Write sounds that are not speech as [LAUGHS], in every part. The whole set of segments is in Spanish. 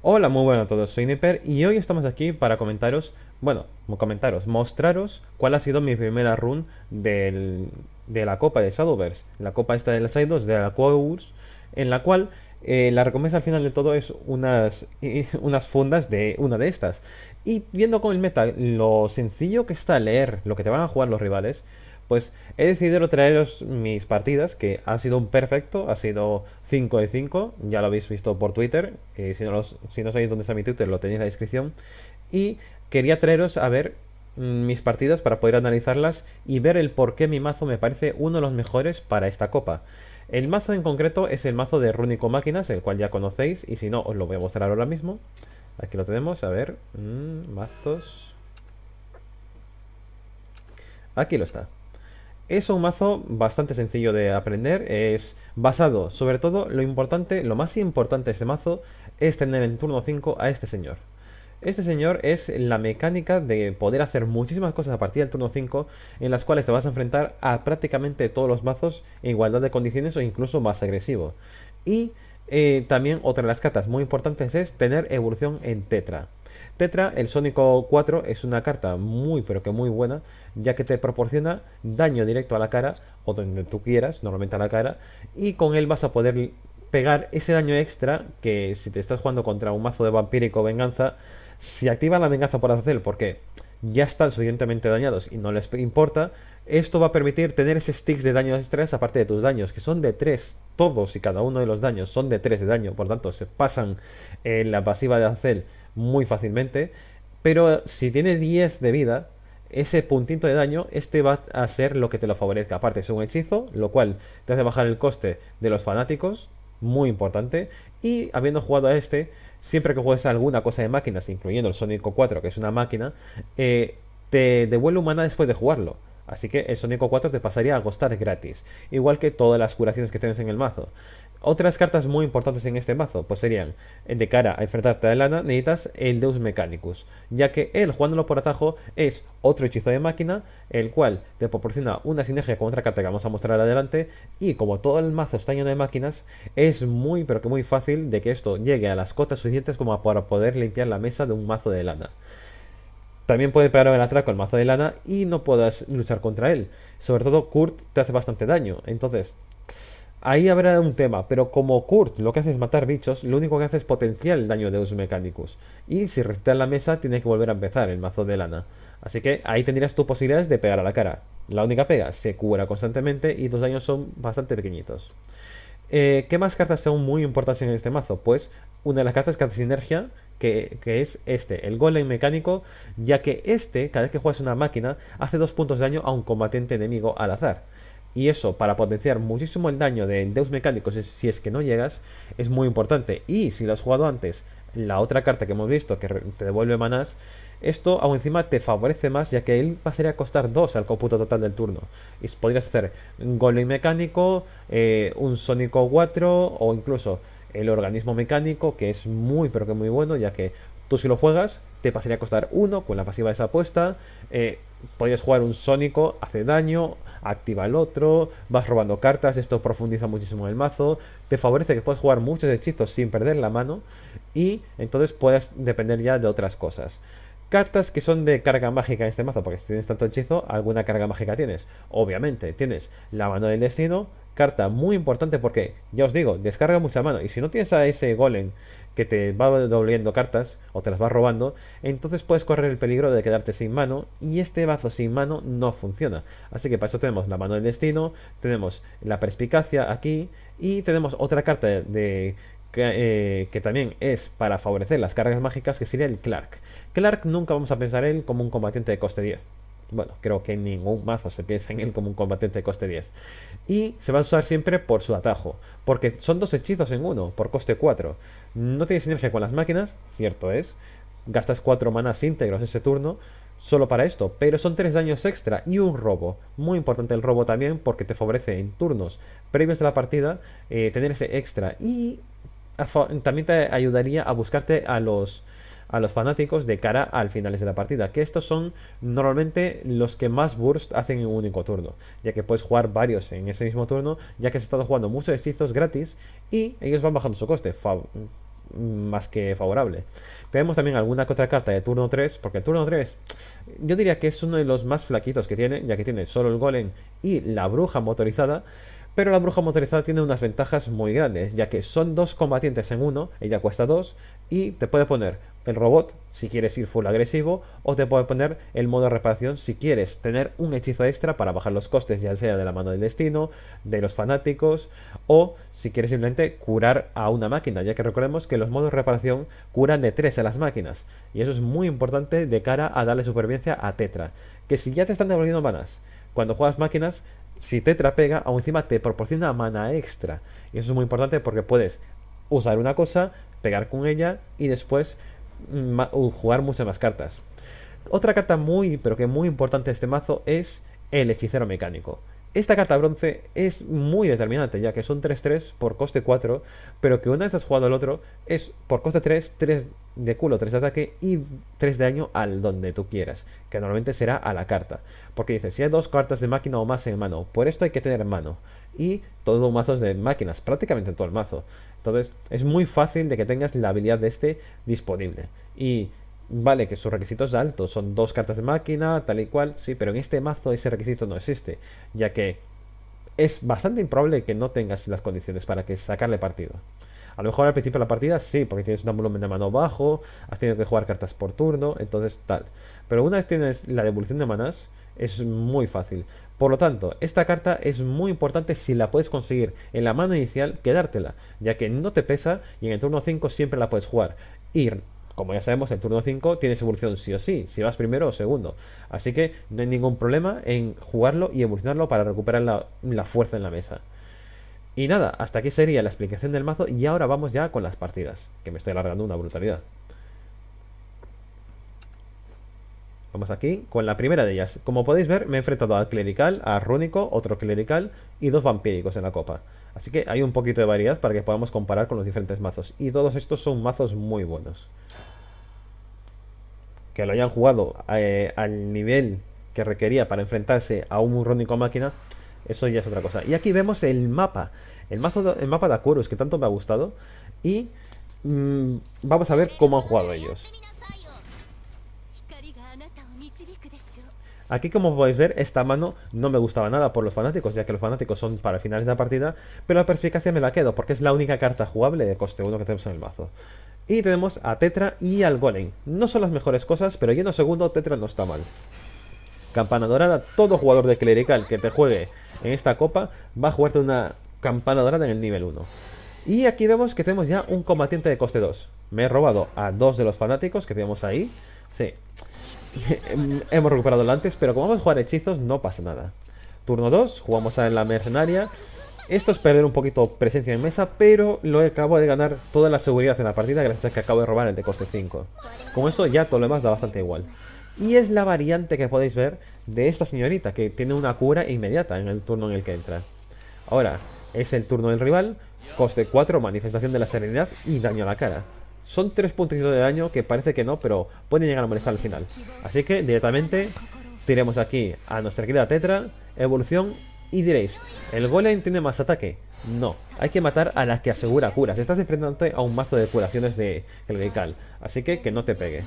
Hola, muy buenas a todos, soy Nipper y hoy estamos aquí para comentaros, bueno, comentaros, mostraros cuál ha sido mi primera run del, de la copa de Shadowverse, la copa esta de Side 2 de la Quaurs, en la cual eh, la recompensa al final de todo es unas, [LAUGHS] unas fundas de una de estas. Y viendo con el meta lo sencillo que está leer lo que te van a jugar los rivales, pues he decidido traeros mis partidas, que ha sido un perfecto, ha sido 5 de 5, ya lo habéis visto por Twitter, eh, si, no sabéis dónde está mi Twitter lo tenéis en la descripción, y quería traeros a ver mm, mis partidas para poder analizarlas y ver el por qué mi mazo me parece uno de los mejores para esta copa. El mazo en concreto es el mazo de Rúnico Máquinas, el cual ya conocéis, y si no, os lo voy a mostrar ahora mismo. Aquí lo tenemos, a ver, mm, mazos... Aquí lo está. Es un mazo bastante sencillo de aprender, es basado, sobre todo, lo importante, lo más importante de este mazo es tener en turno 5 a este señor. Este señor es la mecánica de poder hacer muchísimas cosas a partir del turno 5 en las cuales te vas a enfrentar a prácticamente todos los mazos en igualdad de condiciones o incluso más agresivo. Y eh, también otra de las cartas muy importantes es tener evolución en tetra. Tetra, el Sónico 4, es una carta muy pero que muy buena, ya que te proporciona daño directo a la cara o donde tú quieras, normalmente a la cara, y con él vas a poder pegar ese daño extra que si te estás jugando contra un mazo de vampírico venganza, si activa la venganza por hacer, porque ya están suficientemente dañados y no les importa, esto va a permitir tener ese sticks de daño extra, aparte de tus daños, que son de 3. Todos y cada uno de los daños son de 3 de daño, por tanto se pasan en la pasiva de hacer muy fácilmente. Pero si tiene 10 de vida, ese puntito de daño, este va a ser lo que te lo favorezca. Aparte, es un hechizo, lo cual te hace bajar el coste de los fanáticos, muy importante. Y habiendo jugado a este, siempre que juegues alguna cosa de máquinas, incluyendo el Sonic 4, que es una máquina, eh, te devuelve humana después de jugarlo. Así que el Sonic 4 te pasaría a costar gratis, igual que todas las curaciones que tienes en el mazo. Otras cartas muy importantes en este mazo pues serían, eh, de cara a enfrentarte a lana, necesitas el Deus Mechanicus, ya que él, jugándolo por atajo, es otro hechizo de máquina, el cual te proporciona una sinergia con otra carta que vamos a mostrar adelante, y como todo el mazo está lleno de máquinas, es muy pero que muy fácil de que esto llegue a las costas suficientes como para poder limpiar la mesa de un mazo de lana. También puede pegar el atraco el mazo de lana y no puedas luchar contra él. Sobre todo, Kurt te hace bastante daño. Entonces, Ahí habrá un tema, pero como Kurt lo que hace es matar bichos, lo único que hace es potenciar el daño de los mecánicos. Y si en la mesa, tiene que volver a empezar el mazo de lana. Así que ahí tendrías tus posibilidades de pegar a la cara. La única pega, se cura constantemente y tus daños son bastante pequeñitos. Eh, ¿Qué más cartas son muy importantes en este mazo? Pues una de las cartas que hace sinergia, que, que, es este, el golem mecánico, ya que este, cada vez que juegas una máquina, hace dos puntos de daño a un combatiente enemigo al azar. Y eso, para potenciar muchísimo el daño de Deus Mecánicos, si es que no llegas, es muy importante. Y si lo has jugado antes, la otra carta que hemos visto, que te devuelve manás, esto aún encima te favorece más, ya que él pasaría a costar 2 al cómputo total del turno. Y podrías hacer un Golem mecánico, eh, un Sónico 4 o incluso el organismo mecánico, que es muy pero que muy bueno, ya que tú si lo juegas, te pasaría a costar uno con la pasiva de esa apuesta. Eh, podrías jugar un sónico, hace daño, activa el otro, vas robando cartas, esto profundiza muchísimo el mazo, te favorece que puedas jugar muchos hechizos sin perder la mano y entonces puedes depender ya de otras cosas. Cartas que son de carga mágica en este mazo, porque si tienes tanto hechizo, alguna carga mágica tienes. Obviamente, tienes la mano del destino, carta muy importante porque, ya os digo, descarga mucha mano. Y si no tienes a ese golem que te va doblando cartas o te las va robando, entonces puedes correr el peligro de quedarte sin mano y este bazo sin mano no funciona. Así que para eso tenemos la mano del destino, tenemos la perspicacia aquí y tenemos otra carta que, eh, que, también es para favorecer las cargas mágicas, que sería el Clark. Clark nunca vamos a pensar él como un combatiente de coste 10. Bueno, creo que en ningún mazo se piensa en él como un combatiente de coste 10. Y se va a usar siempre por su atajo. Porque son dos hechizos en uno, por coste 4. No tiene sinergia con las máquinas, cierto es. Gastas 4 manas íntegros ese turno solo para esto, pero son 3 daños extra y un robo. Muy importante el robo también porque te favorece en turnos previos de la partida eh, tener ese extra y también te ayudaría a buscarte a los a los fanáticos de cara al finales de la partida, que estos son normalmente los que más burst hacen en un único turno, ya que puedes jugar varios en ese mismo turno, ya que has estado jugando muchos hechizos gratis y ellos van bajando su coste mm, más que favorable. Tenemos también alguna otra carta de turno 3, porque el turno 3 yo diría que es uno de los más flaquitos que tiene, ya que tiene solo el golem y la bruja motorizada, pero la bruja motorizada tiene unas ventajas muy grandes, ya que son dos combatientes en uno, ella cuesta dos, y te puede poner el robot si quieres ir full agresivo, o te puede poner el modo reparación si quieres tener un hechizo extra para bajar los costes, ya sea de la mano del destino, de los fanáticos, o si quieres simplemente curar a una máquina, ya que recordemos que los modos de reparación curan de tres a las máquinas, y eso es muy importante de cara a darle supervivencia a Tetra, que si ya te están devolviendo manas, cuando juegas máquinas si te trapega, aún encima te proporciona mana extra. Y eso es muy importante porque puedes usar una cosa, pegar con ella y después mm, uh, jugar muchas más cartas. Otra carta muy, pero que muy importante este mazo es el hechicero mecánico. Esta carta bronce es muy determinante, ya que son 3-3 por coste 4, pero que una vez has jugado el otro, es por coste 3, 3 de culo, 3 de ataque y 3 de daño al donde tú quieras, que normalmente será a la carta. Porque dice, si hay dos cartas de máquina o más en mano, por esto hay que tener en mano. Y todos los mazos de máquinas, prácticamente en todo el mazo. Entonces es muy fácil de que tengas la habilidad de este disponible. Y vale que sus requisitos alto. son dos cartas de máquina, tal y cual, sí, pero en este mazo ese requisito no existe, ya que es bastante improbable que no tengas las condiciones para que sacarle partido. A lo mejor al principio de la partida sí, porque tienes un volumen de mano bajo, has tenido que jugar cartas por turno, entonces tal. Pero una vez tienes la devolución de manas, es muy fácil. Por lo tanto, esta carta es muy importante si la puedes conseguir en la mano inicial, quedártela, ya que no te pesa y en el turno 5 siempre la puedes jugar. Y como ya sabemos, el turno 5 tienes evolución sí o sí, si vas primero o segundo. Así que no hay ningún problema en jugarlo y evolucionarlo para recuperar la fuerza en la mesa. Y nada, hasta aquí sería la explicación del mazo y ahora vamos ya con las partidas, que me estoy alargando una brutalidad. Vamos aquí con la primera de ellas. Como podéis ver, me he enfrentado al clerical, a rúnico, otro clerical y dos vampíricos en la copa. Así que hay un poquito de variedad para que podamos comparar con los diferentes mazos. Y todos estos son mazos muy buenos. Que lo hayan jugado eh, al nivel que requería para enfrentarse a un rúnico máquina eso ya es otra cosa. Y aquí vemos el mapa. El, mazo mapa de Aquarius que tanto me ha gustado. Y mm, vamos a ver cómo han jugado ellos. Aquí como podéis ver, esta mano no me gustaba nada por los fanáticos, ya que los fanáticos son para finales de la partida, pero la perspicacia me la quedo, porque es la única carta jugable de coste 1 que tenemos en el mazo. Y tenemos a Tetra y al Golem. No son las mejores cosas, pero yendo segundo, Tetra no está mal. Campana dorada, todo jugador de clerical que te juegue en esta copa va a jugarte una campana dorada en el nivel 1. Y aquí vemos que tenemos ya un combatiente de coste 2. Me he robado a dos de los fanáticos que teníamos ahí. Sí. [LAUGHS] Hemos recuperado el antes, pero como vamos a jugar hechizos, no pasa nada. Turno 2, jugamos a la mercenaria. Esto es perder un poquito presencia en mesa, pero lo acabo de ganar toda la seguridad en la partida gracias a que acabo de robar el de coste 5. Con eso ya todo lo demás da bastante igual. Y es la variante que podéis ver de esta señorita, que tiene una cura inmediata en el turno en el que entra. Ahora, es el turno del rival, coste 4, manifestación de la serenidad y daño a la cara. Son 3 puntitos de daño que parece que no, pero pueden llegar a molestar al final. Así que directamente tiremos aquí a nuestra querida Tetra, evolución y diréis, ¿el golem tiene más ataque? No, hay que matar a las que asegura curas. Estás enfrentándote a un mazo de curaciones de clerical, así que que no te pegue.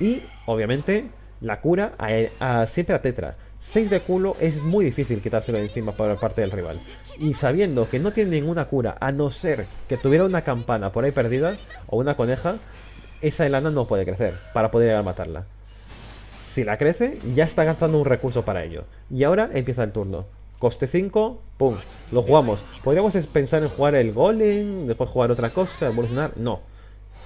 Y, obviamente, la cura a, siempre a Tetra. 6 de culo es muy difícil quitárselo encima para parte del rival. Y sabiendo que no tiene ninguna cura, a no ser que tuviera una campana por ahí perdida o una coneja, esa elana no puede crecer para poder llegar a matarla. Si la crece, ya está gastando un recurso para ello. Y ahora empieza el turno. Coste 5, pum, lo jugamos. Podríamos pensar en jugar el golem, después jugar otra cosa, evolucionar. No,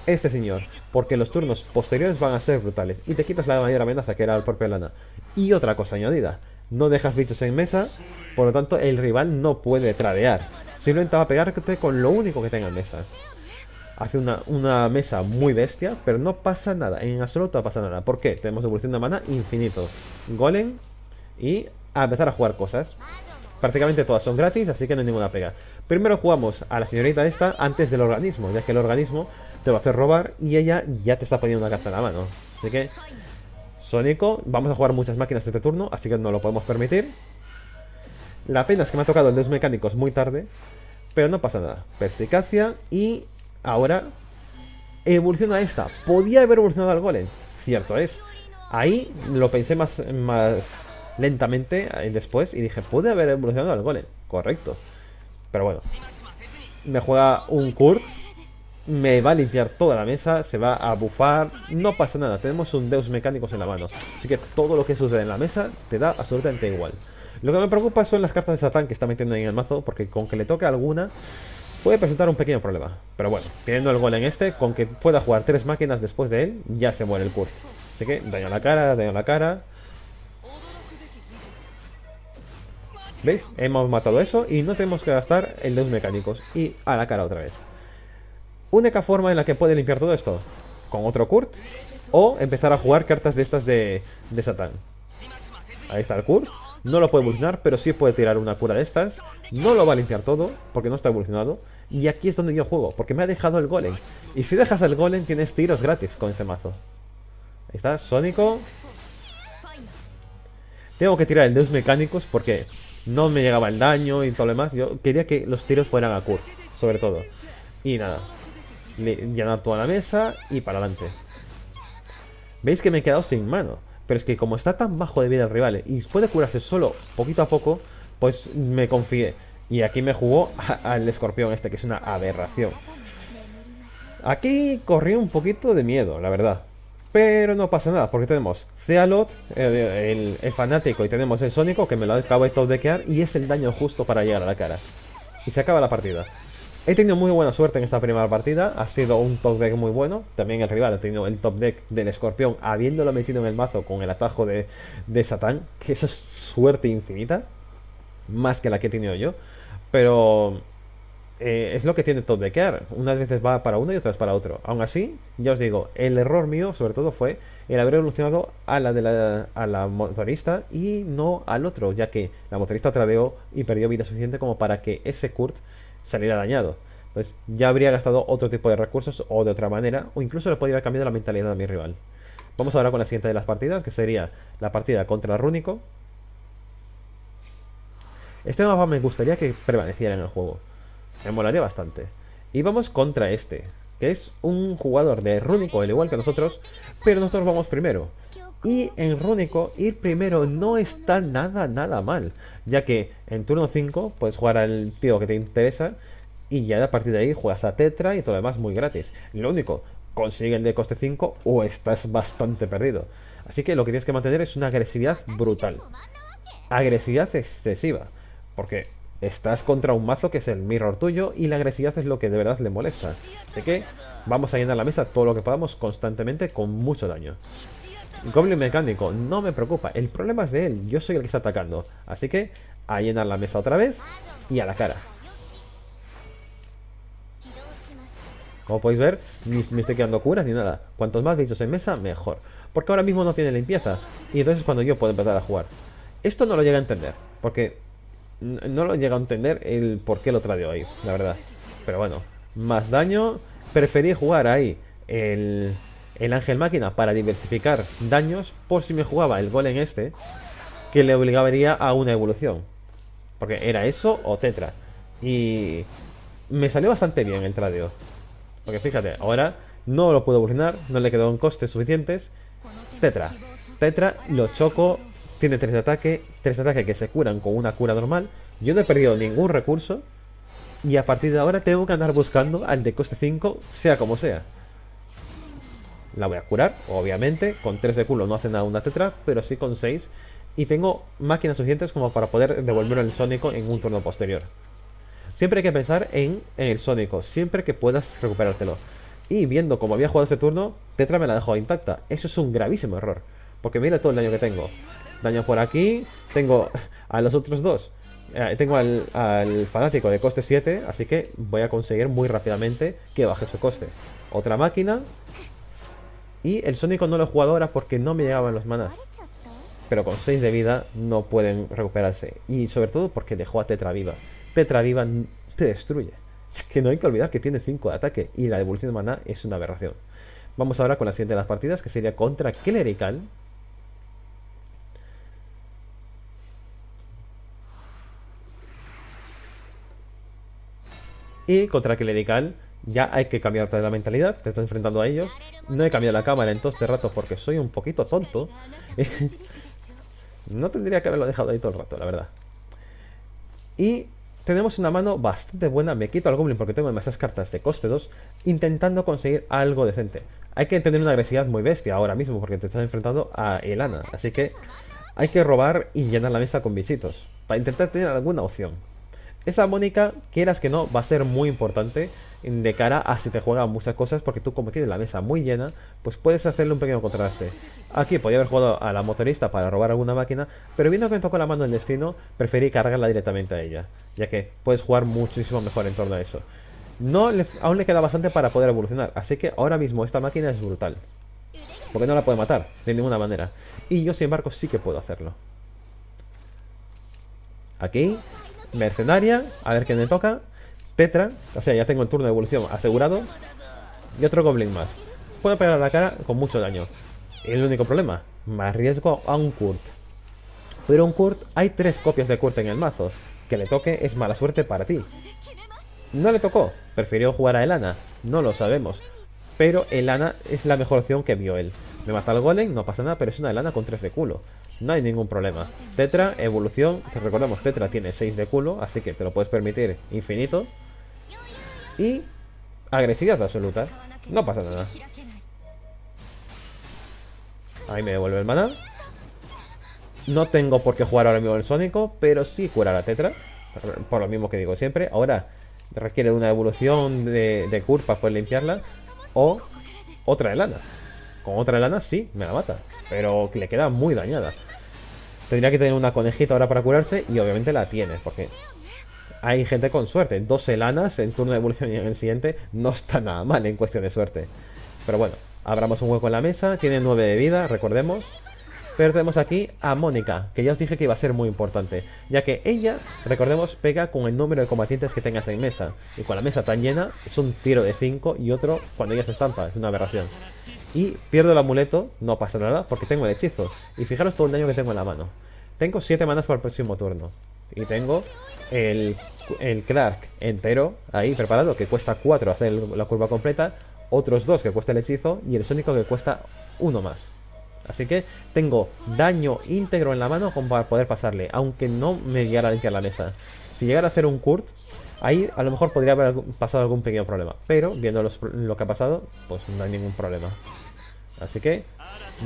este señor, porque los turnos posteriores van a ser brutales y te quitas la mayor amenaza que era el propio Lana. Y otra cosa añadida, no dejas bichos en mesa, por lo tanto el rival no puede tradear, simplemente va a pegarte con lo único que tenga en mesa. Hace una, una mesa muy bestia, pero no pasa nada, en absoluto no pasa nada. ¿Por qué? Tenemos devolución de mana infinito, golem y a empezar a jugar cosas. Prácticamente todas son gratis, así que no hay ninguna pega. Primero jugamos a la señorita esta antes del organismo, ya que el organismo te va a hacer robar y ella ya te está poniendo una carta en la mano. Así que, Sonico, vamos a jugar muchas máquinas este turno, así que no lo podemos permitir. La pena es que me ha tocado el de los mecánicos muy tarde, pero no pasa nada. Perspicacia y ahora evoluciona esta. Podía haber evolucionado al golem, cierto es. Ahí lo pensé más, más lentamente eh, después y dije, puede haber evolucionado al golem, correcto. Pero bueno, me juega un Kurt me va a limpiar toda la mesa, se va a bufar, no pasa nada, tenemos un Deus mecánicos en la mano. Así que todo lo que sucede en la mesa te da absolutamente igual. Lo que me preocupa son las cartas de Satán que está metiendo ahí en el mazo, porque con que le toque alguna puede presentar un pequeño problema. Pero bueno, teniendo el gol en este, con que pueda jugar tres máquinas después de él, ya se muere el curso Así que daño a la cara, daño a la cara, ¿Veis? Hemos matado eso y no tenemos que gastar el deus mecánicos. Y a la cara otra vez única forma en la que puede limpiar todo esto. Con otro Kurt. O empezar a jugar cartas de estas de, de Satán. Ahí está el Kurt. No lo puede evolucionar, pero sí puede tirar una cura de estas. No lo va a limpiar todo, porque no está evolucionado. Y aquí es donde yo juego, porque me ha dejado el golem. Y si dejas el golem, tienes tiros gratis con este mazo. Ahí está, Sónico. Tengo que tirar el Deus Mecánicos porque no me llegaba el daño y todo lo demás. Yo quería que los tiros fueran a Kurt, sobre todo. Y nada, llenar toda la mesa y para adelante. Veis que me he quedado sin mano. Pero es que como está tan bajo de vida el rival y puede curarse solo poquito a poco, pues me confié. Y aquí me jugó al escorpión este, que es una aberración. Aquí corrí un poquito de miedo, la verdad. Pero no pasa nada, porque tenemos Cealot, el, el, fanático, y tenemos el Sónico, que me lo acabo de dequear, y es el daño justo para llegar a la cara. Y se acaba la partida. He tenido muy buena suerte en esta primera partida, ha sido un top deck muy bueno, también el rival ha tenido el top deck del escorpión, habiéndolo metido en el mazo con el atajo de, Satán, que eso es suerte infinita, más que la que he tenido yo, pero eh, es lo que tiene top Decker. unas veces va para uno y otras para otro, aún así, ya os digo, el error mío sobre todo fue el haber evolucionado a la, a la motorista y no al otro, ya que la motorista tradeó y perdió vida suficiente como para que ese Kurt salirá dañado. Entonces ya habría gastado otro tipo de recursos o de otra manera, o incluso le podría cambiar la mentalidad a mi rival. Vamos ahora con la siguiente de las partidas, que sería la partida contra Rúnico. Este mapa me gustaría que permaneciera en el juego. Me molaría bastante. Y vamos contra este, que es un jugador de Rúnico, el igual que nosotros, pero nosotros vamos primero. Y en Rúnico ir primero no está nada, nada mal, ya que en turno 5 puedes jugar al tío que te interesa y ya a partir de ahí juegas a Tetra y todo lo demás muy gratis. Lo único, consigue el de coste 5 o estás bastante perdido. Así que lo que tienes que mantener es una agresividad brutal. Agresividad excesiva, porque estás contra un mazo que es el mirror tuyo y la agresividad es lo que de verdad le molesta. Así que vamos a llenar la mesa todo lo que podamos constantemente con mucho daño. Goblin mecánico, no me preocupa. El problema es de él, yo soy el que está atacando. Así que a llenar la mesa otra vez y a la cara. Como podéis ver, ni me estoy quedando curas ni nada. Cuantos más bichos en mesa, mejor. Porque ahora mismo no tiene limpieza. Y entonces es cuando yo puedo empezar a jugar. Esto no lo llega a entender. Porque no lo llega a entender el por qué lo trae hoy, la verdad. Pero bueno, más daño. Preferí jugar ahí el el ángel máquina para diversificar daños por si me jugaba el en este, que le obligaría a una evolución. Porque era eso o tetra. Y me salió bastante bien el tradeo. Porque fíjate, ahora no lo puedo evolucionar, no le quedaron costes suficientes. Tetra. Tetra, lo choco, tiene tres de ataque, tres de ataque que se curan con una cura normal. Yo no he perdido ningún recurso. Y a partir de ahora tengo que andar buscando al de coste 5, sea como sea. La voy a curar, obviamente. Con 3 de culo no hace nada una tetra, pero sí con 6. Y tengo máquinas suficientes como para poder devolver el sónico en un turno posterior. Siempre hay que pensar en, el sónico, siempre que puedas recuperártelo. Y viendo cómo había jugado ese turno, Tetra me la dejó intacta. Eso es un gravísimo error. Porque mira todo el daño que tengo. Daño por aquí. Tengo a los otros dos. Eh, tengo al, al, fanático de coste 7. Así que voy a conseguir muy rápidamente que baje su coste. Otra máquina. Y el Sónico no lo he jugado ahora porque no me llegaban los manas. Pero con 6 de vida no pueden recuperarse. Y sobre todo porque dejó a Tetra viva. Tetra viva te destruye. [LAUGHS] que no hay que olvidar que tiene 5 de ataque y la devolución de maná es una aberración. Vamos ahora con la siguiente de las partidas, que sería contra Clerical. Y contra Clerical ya hay que cambiarte la mentalidad, te estás enfrentando a ellos. No he cambiado la cámara en todo este rato porque soy un poquito tonto. [LAUGHS] no tendría que haberlo dejado ahí todo el rato, la verdad. Y tenemos una mano bastante buena. Me quito al Goblin porque tengo demasiadas cartas de coste 2. Intentando conseguir algo decente. Hay que tener una agresividad muy bestia ahora mismo porque te estás enfrentando a Elana. Así que hay que robar y llenar la mesa con bichitos. Para intentar tener alguna opción. Esa Mónica, quieras que no, va a ser muy importante de cara a si te juegan muchas cosas, porque tú como tienes la mesa muy llena, pues puedes hacerle un pequeño contraste. Aquí podía haber jugado a la motorista para robar alguna máquina, pero viendo que me tocó la mano del destino, preferí cargarla directamente a ella, ya que puedes jugar muchísimo mejor en torno a eso. No aún le queda bastante para poder evolucionar, así que ahora mismo esta máquina es brutal. Porque no la puede matar, de ninguna manera. Y yo, sin embargo, sí que puedo hacerlo. Aquí, mercenaria, a ver quién me toca. Tetra, o sea, ya tengo el turno de evolución asegurado. Y otro Goblin más. Puedo pegar a la cara con mucho daño. El único problema, más riesgo a un Kurt. Pero un Kurt, hay tres copias de Kurt en el mazo. Que le toque es mala suerte para ti. No le tocó, prefirió jugar a Elana, no lo sabemos. Pero Elana es la mejor opción que vio él. Me mata al golem, no pasa nada, pero es una Elana con tres de culo. No hay ningún problema. Tetra, evolución. Te recordamos, Tetra tiene 6 de culo, así que te lo puedes permitir infinito. Y agresividad absoluta. No pasa nada. Ahí me devuelve el maná. No tengo por qué jugar ahora mismo el Sónico, pero sí curar a Tetra. Por lo mismo que digo siempre. Ahora requiere una evolución de, de curva para limpiarla. O otra de lana. Con otra de lana sí, me la mata pero le queda muy dañada. Tendría que tener una conejita ahora para curarse y obviamente la tiene, porque hay gente con suerte. Dos lanas en turno de evolución y en el siguiente no está nada mal en cuestión de suerte. Pero bueno, abramos un hueco en la mesa, tiene 9 de vida, recordemos. Pero tenemos aquí a Mónica, que ya os dije que iba a ser muy importante, ya que ella, recordemos, pega con el número de combatientes que tengas en mesa, y con la mesa tan llena es un tiro de 5 y otro cuando ella se estampa, es una aberración. Y pierdo el amuleto, no pasa nada, porque tengo el hechizo, y fijaros todo el daño que tengo en la mano. Tengo 7 manas para el próximo turno, y tengo el, el Clark entero ahí preparado, que cuesta 4 hacer la curva completa, otros 2 que cuesta el hechizo, y el Sónico que cuesta 1 más. Así que tengo daño íntegro en la mano para poder pasarle, aunque no me llegara a la mesa. Si llegara a hacer un Kurt, ahí a lo mejor podría haber pasado algún pequeño problema. Pero viendo lo que ha pasado, pues no hay ningún problema. Así que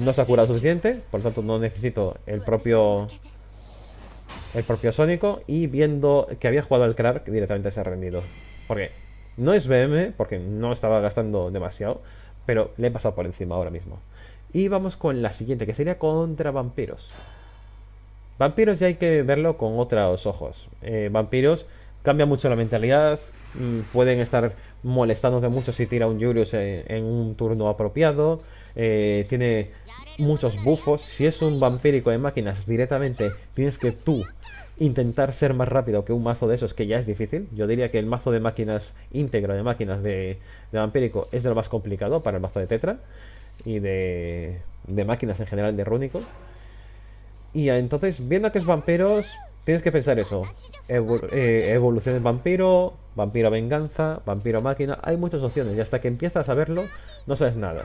no se ha curado suficiente, por lo tanto no necesito el propio el propio Sónico y viendo que había jugado el Crack directamente se ha rendido. Porque no es BM, porque no estaba gastando demasiado, pero le he pasado por encima ahora mismo. Y vamos con la siguiente, que sería contra vampiros. Vampiros ya hay que verlo con otros ojos. Eh, vampiros cambia mucho la mentalidad, mm, pueden estar de mucho si tira un Julius en, un turno apropiado, eh, tiene muchos bufos, si es un vampírico de máquinas directamente tienes que tú intentar ser más rápido que un mazo de esos que ya es difícil, yo diría que el mazo de máquinas íntegro de máquinas de, de vampírico es de lo más complicado para el mazo de Tetra y de, máquinas en general de Rúnico. Y entonces, viendo que es vampiros, tienes que pensar eso. Eh, evolución es vampiro, vampiro venganza, vampiro máquina. Hay muchas opciones y hasta que empiezas a verlo, no sabes nada.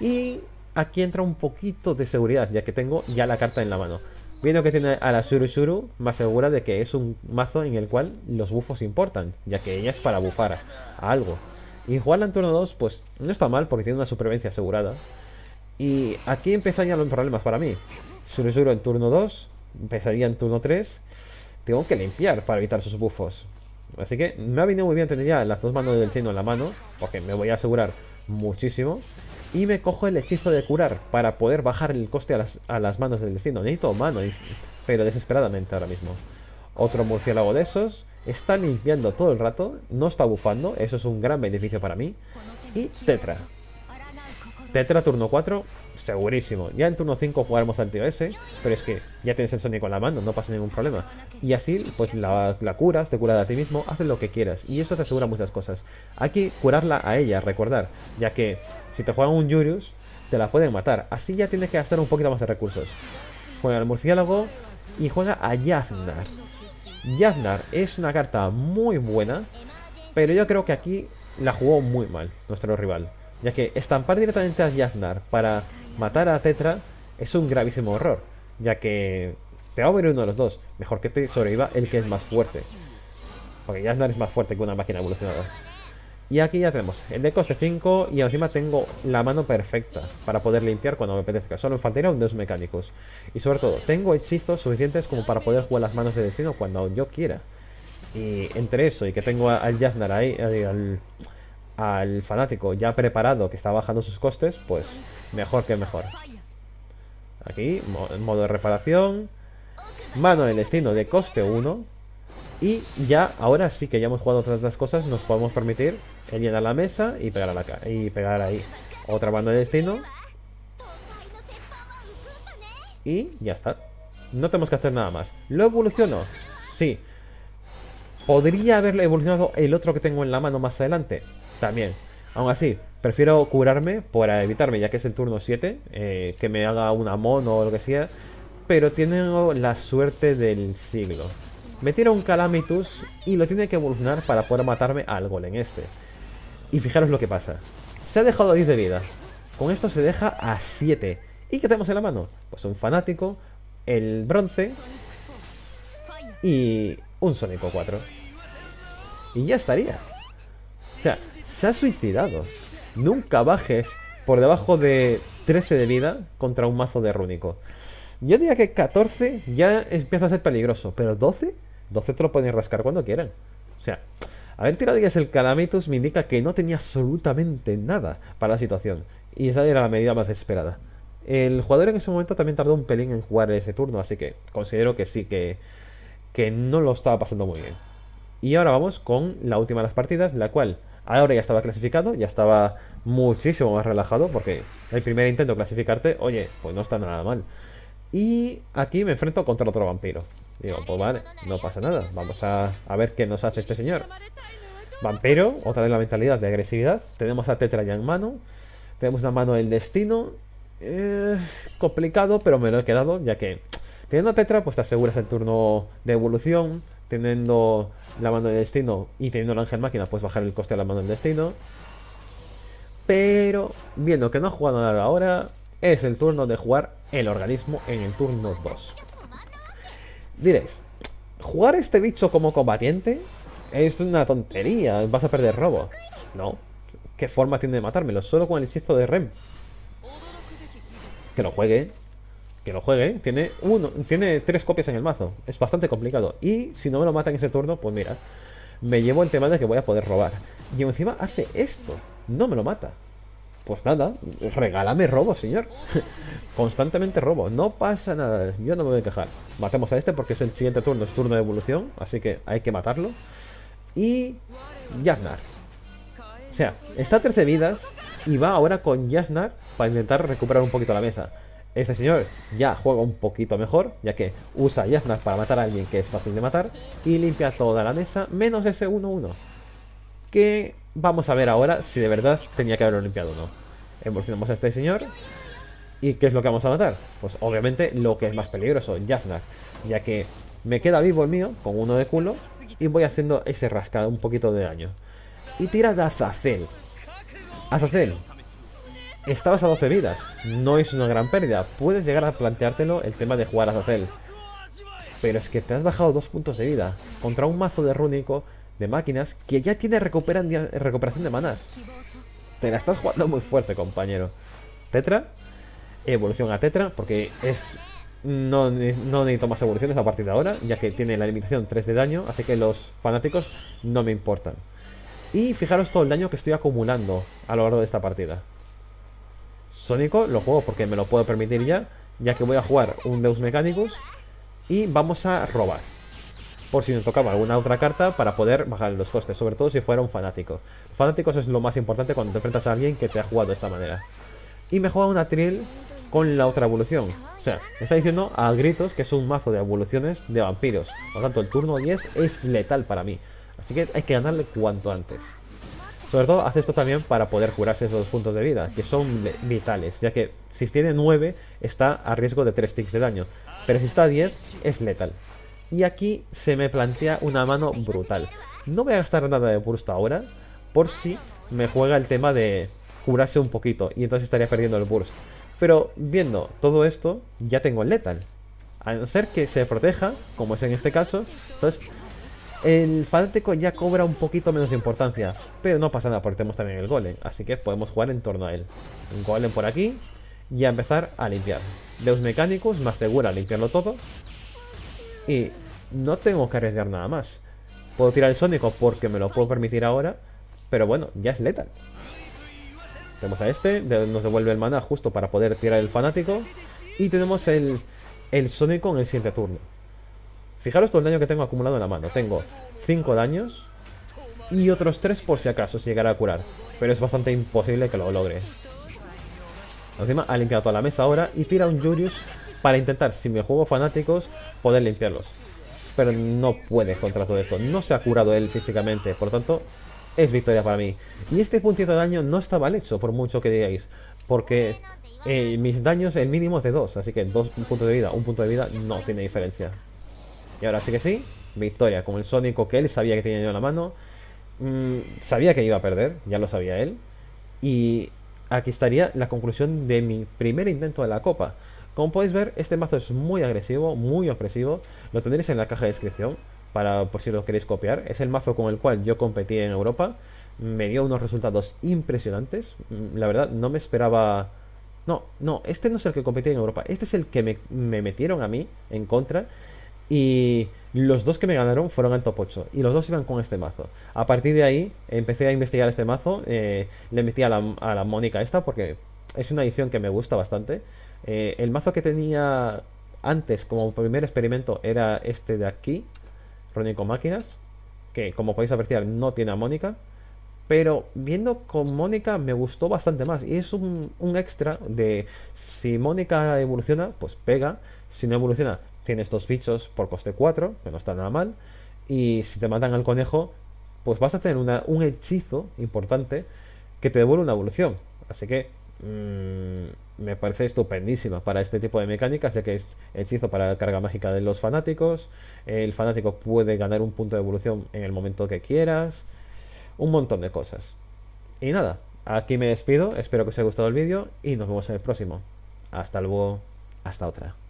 Y aquí entra un poquito de seguridad, ya que tengo ya la carta en la mano. Viendo que tiene a la Shuru más segura de que es un mazo en el cual los bufos importan, ya que ella es para bufar a algo. Y jugarla en turno 2, pues no está mal porque tiene una supervivencia asegurada. Y aquí empiezan ya los problemas para mí. Surusuro en turno 2, empezaría en turno 3. Tengo que limpiar para evitar sus bufos. Así que me ha venido muy bien tener ya las dos manos del destino en la mano, porque me voy a asegurar muchísimo. Y me cojo el hechizo de curar para poder bajar el coste a las, a las manos del destino. Necesito mano, pero desesperadamente ahora mismo. Otro murciélago de esos. Está limpiando todo el rato, no está bufando, eso es un gran beneficio para mí. Y Tetra. Tetra turno 4, segurísimo. Ya en turno 5 jugaremos al tío ese, pero es que ya tienes el Sonic con la mano, no pasa ningún problema. Y así, pues la, curas, te curas a ti mismo, haces lo que quieras. Y eso te asegura muchas cosas. Hay que curarla a ella, recordar, ya que si te juegan un Yurius, te la pueden matar. Así ya tienes que gastar un poquito más de recursos. Juega al murciélago y juega a Yaznar. Yaznar es una carta muy buena, pero yo creo que aquí la jugó muy mal nuestro rival, ya que estampar directamente a Yaznar para matar a Tetra es un gravísimo error, ya que te va a morir uno de los dos, mejor que te sobreviva el que es más fuerte, porque Yaznar es más fuerte que una máquina evolucionada. Y aquí ya tenemos el de coste 5 y encima tengo la mano perfecta para poder limpiar cuando me apetezca. Solo me faltaría dos mecánicos. Y sobre todo, tengo hechizos suficientes como para poder jugar las manos de destino cuando yo quiera. Y entre eso y que tengo al Yaznar ahí, eh, al, al fanático ya preparado que está bajando sus costes, pues mejor que mejor. Aquí, modo de reparación. Mano de destino de coste 1. Y ya, ahora sí que ya hemos jugado otras las cosas, nos podemos permitir el llegar a la mesa y pegar, la y pegar ahí otra banda de destino. Y ya está. No tenemos que hacer nada más. ¿Lo evoluciono? Sí. ¿Podría haberle evolucionado el otro que tengo en la mano más adelante? También. Aún así, prefiero curarme para evitarme, ya que es el turno 7, eh, que me haga una mono o lo que sea. Pero tengo la suerte del siglo. Me tira un Calamitus y lo tiene que evolucionar para poder matarme al golem este. Y fijaros lo que pasa. Se ha dejado 10 de vida. Con esto se deja a 7. ¿Y qué tenemos en la mano? Pues un fanático, el bronce y un Sónico 4. Y ya estaría. O sea, se ha suicidado. Nunca bajes por debajo de 13 de vida contra un mazo de rúnico. Yo diría que 14 ya empieza a ser peligroso, pero 12 12 te lo pueden rascar cuando quieran. O sea, haber tirado ya el Calamitus me indica que no tenía absolutamente nada para la situación. Y esa era la medida más esperada. El jugador en ese momento también tardó un pelín en jugar ese turno, así que considero que sí, que, que no lo estaba pasando muy bien. Y ahora vamos con la última de las partidas, la cual ahora ya estaba clasificado, ya estaba muchísimo más relajado, porque el primer intento de clasificarte, oye, pues no está nada mal. Y aquí me enfrento contra otro vampiro. Digo, pues vale, no pasa nada. Vamos a, ver qué nos hace este señor. Vampiro, otra vez la mentalidad de agresividad. Tenemos a Tetra ya en mano. Tenemos una mano del destino. complicado, pero me lo he quedado, ya que teniendo a Tetra, pues te aseguras el turno de evolución. Teniendo la mano del destino y teniendo el ángel máquina, puedes bajar el coste de la mano del destino. Pero viendo que no ha jugado nada ahora, es el turno de jugar el organismo en el turno 2. Diréis, jugar este bicho como combatiente es una tontería, vas a perder robo. No, ¿qué forma tiene de matármelo? Solo con el hechizo de Rem. Que lo juegue, que lo juegue. Tiene, uno, tiene tres copias en el mazo, es bastante complicado. Y si no me lo mata en ese turno, pues mira, me llevo el tema de que voy a poder robar. Y encima hace esto, no me lo mata pues nada, regálame robo, señor. [LAUGHS] Constantemente robo, no pasa nada, yo no me voy a quejar. Matemos a este porque es el siguiente turno, es turno de evolución, así que hay que matarlo. Y Yaznar. O sea, está a 13 vidas y va ahora con Yasnar para intentar recuperar un poquito la mesa. Este señor ya juega un poquito mejor, ya que usa Yaznar para matar a alguien que es fácil de matar y limpia toda la mesa, menos ese 1-1. Que Vamos a ver ahora si de verdad tenía que haber limpiado o no. Evolucionamos a este señor. ¿Y qué es lo que vamos a matar? Pues obviamente lo que es más peligroso, Jafnar. Ya que me queda vivo el mío, con uno de culo, y voy haciendo ese rascado, un poquito de daño. Y tira de Azazel. Azazel, estabas a 12 vidas. No es una gran pérdida. Puedes llegar a planteártelo el tema de jugar a Azazel. Pero es que te has bajado dos puntos de vida. Contra un mazo de rúnico de máquinas que ya tiene recuperación de manas. Te la estás jugando muy fuerte, compañero. Tetra. Evolución a Tetra, porque es... No, no necesito más evoluciones a partir de ahora, ya que tiene la limitación 3 de daño, así que los fanáticos no me importan. Y fijaros todo el daño que estoy acumulando a lo largo de esta partida. Sónico lo juego porque me lo puedo permitir ya, ya que voy a jugar un Deus Mechanicus y vamos a robar por si nos tocaba alguna otra carta para poder bajar los costes, sobre todo si fuera un fanático. fanáticos es lo más importante cuando te enfrentas a alguien que te ha jugado de esta manera. Y me juega una Trill con la otra evolución. O sea, me está diciendo a gritos que es un mazo de evoluciones de vampiros. Por lo tanto, el turno 10 es letal para mí. Así que hay que ganarle cuanto antes. Sobre todo hace esto también para poder curarse esos puntos de vida, que son vitales, ya que si tiene 9 está a riesgo de 3 ticks de daño, pero si está a 10 es letal. Y aquí se me plantea una mano brutal. No voy a gastar nada de burst ahora, por si me juega el tema de curarse un poquito, y entonces estaría perdiendo el burst. Pero viendo todo esto, ya tengo el letal. A no ser que se proteja, como es en este caso, entonces el fanático ya cobra un poquito menos de importancia, pero no pasa nada porque tenemos también el golem, así que podemos jugar en torno a él. Un golem por aquí y a empezar a limpiar. Deus mecánicos Más segura. limpiarlo todo y no tengo que arriesgar nada más. Puedo tirar el Sónico porque me lo puedo permitir ahora, pero bueno, ya es letal. Tenemos a este, nos devuelve el mana justo para poder tirar el fanático. Y tenemos el, el Sónico en el siguiente turno. Fijaros todo el daño que tengo acumulado en la mano. Tengo 5 daños y otros 3 por si acaso, si llegara a curar. Pero es bastante imposible que lo logre. Encima ha limpiado toda la mesa ahora y tira un Yurius para intentar, si me juego fanáticos, poder limpiarlos pero no puede contra todo esto. No se ha curado él físicamente, por lo tanto, es victoria para mí. Y este puntito de daño no está mal hecho, por mucho que digáis, porque eh, mis daños, el mínimo es de dos así que dos puntos de vida, Un punto de vida no tiene diferencia. Y ahora sí que sí, victoria, con el Sónico que él sabía que tenía yo en la mano, mm, sabía que iba a perder, ya lo sabía él, y aquí estaría la conclusión de mi primer intento de la copa. Como podéis ver, este mazo es muy agresivo, muy opresivo Lo tendréis en la caja de descripción, para, por si lo queréis copiar. Es el mazo con el cual yo competí en Europa. Me dio unos resultados impresionantes. Mm, la verdad, no me esperaba... No, no, este no es el que competí en Europa. Este es el que me, metieron a mí en contra. Y los dos que me ganaron fueron al top 8 y los dos iban con este mazo. A partir de ahí empecé a investigar este mazo, eh, le metí a la Mónica esta porque es una edición que me gusta bastante. Eh, el mazo que tenía antes como primer experimento era este de aquí, con Máquinas, que como podéis apreciar no tiene a Mónica. Pero viendo con Mónica me gustó bastante más. Y es un, extra de si Mónica evoluciona, pues pega. Si no evoluciona, tienes dos bichos por coste 4, que no está nada mal. Y si te matan al conejo, pues vas a tener un hechizo importante que te devuelve una evolución. Así que Mm, me parece estupendísima para este tipo de mecánicas, ya que es hechizo para la carga mágica de los fanáticos, el fanático puede ganar un punto de evolución en el momento que quieras, un montón de cosas. Y nada, aquí me despido, espero que os haya gustado el vídeo y nos vemos en el próximo. Hasta luego, hasta otra.